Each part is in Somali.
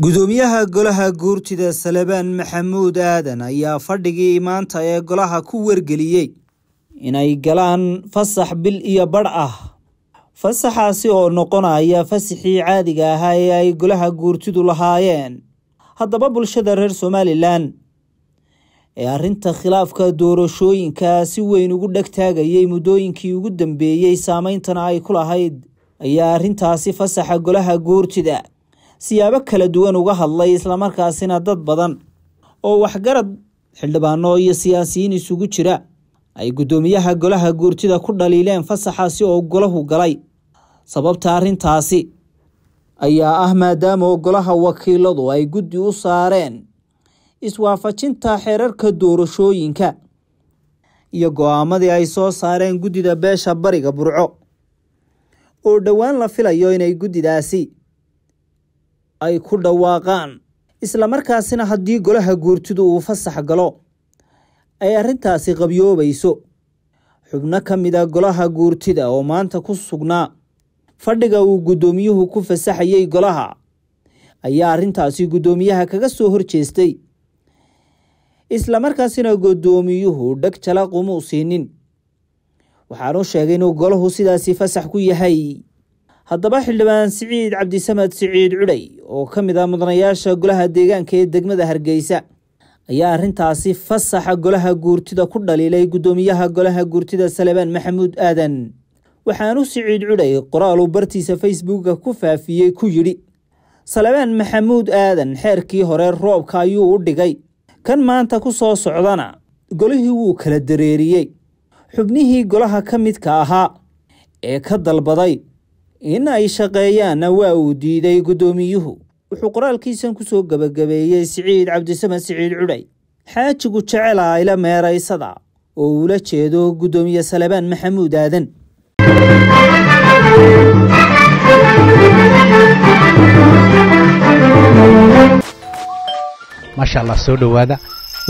gudoomiyaha golaha guurtida salebaan maxamuud aadan ayaa fadhigii maanta ee golaha ku wargeliyey inay galaan fasax bil iyo badh ah fasaxaasi oo noqonaya fasaxii caadiga ahaa ee ay golaha guurtidu lahaayeen haddaba bulshada reer somalilan ee arrinta khilaafka doorashooyinka si weyn ugu dheg taagayay muddooyinkii ugu dambeeyey saamayntana ay ku lahayd ayaa arrintaasi fasaxa golaha guurtida siyaabo kala duwan uga hadlay islamarkaasina dad badan oo waxgarad xildhibaano iyo siyaasiyiin isugu jira ay guddoomiyaha golaha guurtida ku dhaliileen fasaxaasi oo golahu galay sababta arrintaasi ayaa ah maadaama golaha wakiiladu ay guddi u saareen iswaafajinta xeerarka doorashooyinka iyo go-aamadii ay soo saareen guddida beesha bariga burco oo dhowaan la filayo inay guddidaasi ay ku dhawaaqaan islamarkaasina haddii golaha guurtidu uu fasax galo ay arrintaasi qabyoobayso xubno ka mid a ah golaha guurtida oo maanta ku sugnaa fadhiga uu guddoomiyuhu ku fasaxayey golaha ayaa arrintaasi guddoomiyaha kaga soo horjeestay jeestay islamarkaasina guddoomiyuhu dheg jala qumuu siinin waxaanu sheegay inuu golahu sidaasi fasax ku yahay haddaba xildhibaan siciid cabdisamed siciid cudhay oo ka mid ah mudanayaasha golaha deegaanka ee degmada hargeysa ayaa arrintaasi fasaxa golaha guurtida ku dhaliilay guddoomiyaha golaha guurtida salebaan maxamuud aadan waxaanu siciid cudhay qoraal uu bartiisa facebooka ku faafiyey ku yidhi salebaan maxamuud aadan xeerkii hore roobka ayuu u dhigay kan maanta ku soo socdana golihii wuu kala dareeriyey xubnihii golaha ka midka ahaa ee ka dalbaday in ay shaqeeyaanna waa uu diiday guddoomiyuhu wuxuu qoraalkiisan ku soo gabagabeeyey siciid cabdisamed siciid cudhay xaajigu jecela ah ila meeraysada oo uula jeedo guddoomiye salebaan maxamuud aadan maasha allah soo dhowaada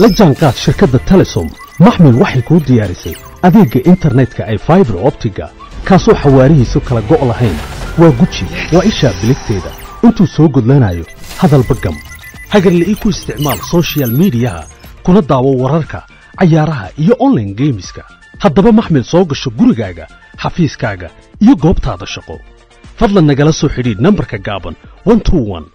la jaanqaad shirkadda telesom maxmil waxay kuu diyaarisay adeegga internetka ee faibar optiga kaasoo xawaarihiisu kala go' lahayn waa guji waa ishaa biligteeda intuu soo gudlanayo hadalba gam hagarle ii ku isticmaal sochial midiyaha kuna daawo wararka cayaaraha iyo online geemiska haddaba maxmil soo gasho gurigaaga xafiiskaaga iyo goobtaada shaqo fadlan nagala soo xidhiidh nambarka gaaban